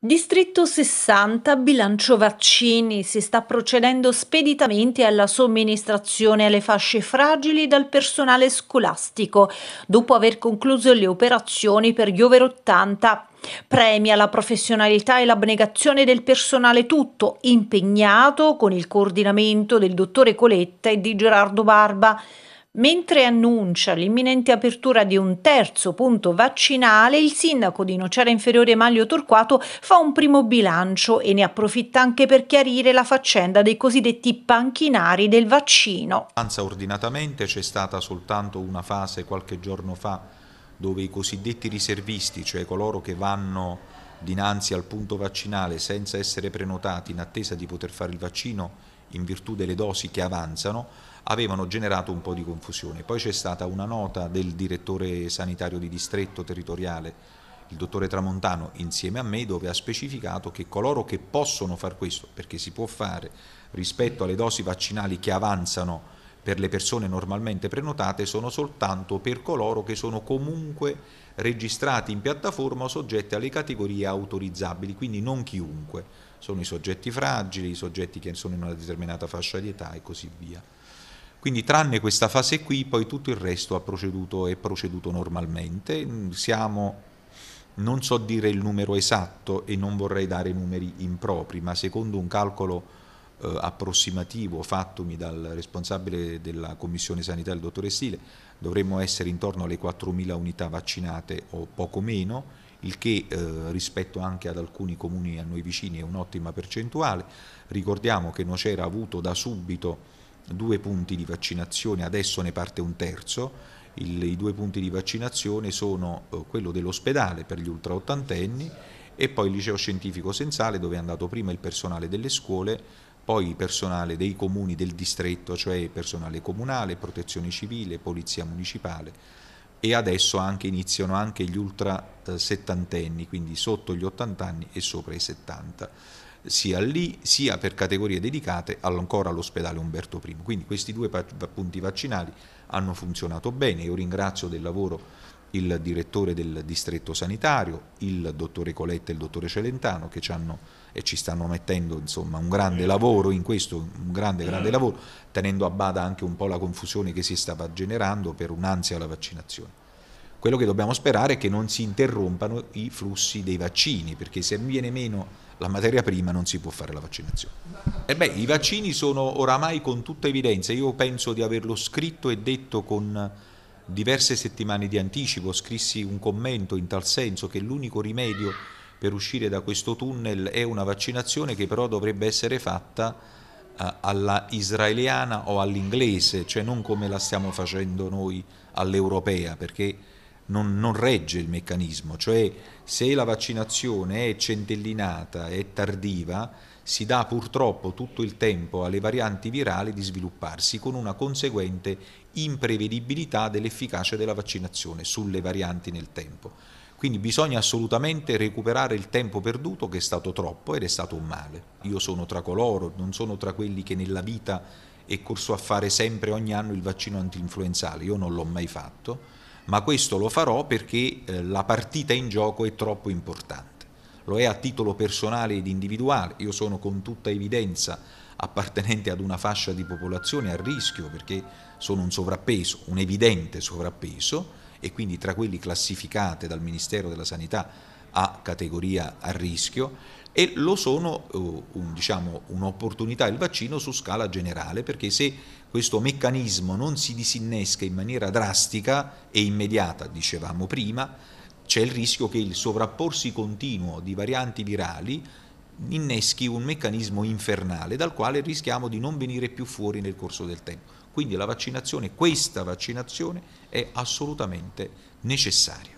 Distretto 60 bilancio vaccini. Si sta procedendo speditamente alla somministrazione alle fasce fragili dal personale scolastico, dopo aver concluso le operazioni per gli over 80. Premia la professionalità e l'abnegazione del personale tutto, impegnato con il coordinamento del dottore Coletta e di Gerardo Barba. Mentre annuncia l'imminente apertura di un terzo punto vaccinale, il sindaco di Nocera Inferiore Maglio Torquato fa un primo bilancio e ne approfitta anche per chiarire la faccenda dei cosiddetti panchinari del vaccino. Ordinatamente c'è stata soltanto una fase qualche giorno fa dove i cosiddetti riservisti, cioè coloro che vanno dinanzi al punto vaccinale senza essere prenotati in attesa di poter fare il vaccino in virtù delle dosi che avanzano, avevano generato un po' di confusione. Poi c'è stata una nota del direttore sanitario di distretto territoriale, il dottore Tramontano, insieme a me, dove ha specificato che coloro che possono fare questo, perché si può fare rispetto alle dosi vaccinali che avanzano, per le persone normalmente prenotate sono soltanto per coloro che sono comunque registrati in piattaforma o soggetti alle categorie autorizzabili, quindi non chiunque, sono i soggetti fragili, i soggetti che sono in una determinata fascia di età e così via. Quindi tranne questa fase qui, poi tutto il resto proceduto, è proceduto normalmente. Siamo, non so dire il numero esatto e non vorrei dare numeri impropri, ma secondo un calcolo eh, approssimativo fattomi dal responsabile della Commissione Sanità, il dottore Stile, dovremmo essere intorno alle 4.000 unità vaccinate o poco meno, il che eh, rispetto anche ad alcuni comuni a noi vicini è un'ottima percentuale. Ricordiamo che Nocera ha avuto da subito due punti di vaccinazione, adesso ne parte un terzo. Il, I due punti di vaccinazione sono eh, quello dell'ospedale per gli ultraottantenni e poi il liceo scientifico Sensale dove è andato prima il personale delle scuole poi personale dei comuni del distretto, cioè personale comunale, protezione civile, polizia municipale e adesso anche iniziano anche gli ultra eh, settantenni, quindi sotto gli 80 anni e sopra i 70, sia lì sia per categorie dedicate ancora all'ospedale Umberto I. Quindi questi due punti vaccinali hanno funzionato bene, io ringrazio del lavoro il direttore del distretto sanitario, il dottore Coletta e il dottore Celentano che ci hanno e ci stanno mettendo insomma, un grande certo. lavoro in questo, un grande eh. grande lavoro, tenendo a bada anche un po' la confusione che si stava generando per un'ansia alla vaccinazione. Quello che dobbiamo sperare è che non si interrompano i flussi dei vaccini, perché se viene meno la materia prima non si può fare la vaccinazione. E beh, i vaccini sono oramai con tutta evidenza, io penso di averlo scritto e detto con diverse settimane di anticipo, scrissi un commento in tal senso che l'unico rimedio per uscire da questo tunnel è una vaccinazione che però dovrebbe essere fatta eh, alla israeliana o all'inglese, cioè non come la stiamo facendo noi all'europea, perché non, non, regge il meccanismo, cioè se la vaccinazione è centellinata, è tardiva, si dà purtroppo tutto il tempo alle varianti virali di svilupparsi con una conseguente imprevedibilità dell'efficacia della vaccinazione sulle varianti nel tempo. Quindi bisogna assolutamente recuperare il tempo perduto che è stato troppo ed è stato un male. Io sono tra coloro, non sono tra quelli che nella vita è corso a fare sempre ogni anno il vaccino antinfluenzale, io non l'ho mai fatto, ma questo lo farò perché eh, la partita in gioco è troppo importante. Lo è a titolo personale ed individuale, io sono con tutta evidenza appartenenti ad una fascia di popolazione a rischio perché sono un sovrappeso, un evidente sovrappeso e quindi tra quelli classificati dal Ministero della Sanità a categoria a rischio e lo sono eh, un, diciamo, un'opportunità il vaccino su scala generale perché se questo meccanismo non si disinnesca in maniera drastica e immediata, dicevamo prima, c'è il rischio che il sovrapporsi continuo di varianti virali inneschi un meccanismo infernale dal quale rischiamo di non venire più fuori nel corso del tempo. Quindi la vaccinazione, questa vaccinazione è assolutamente necessaria.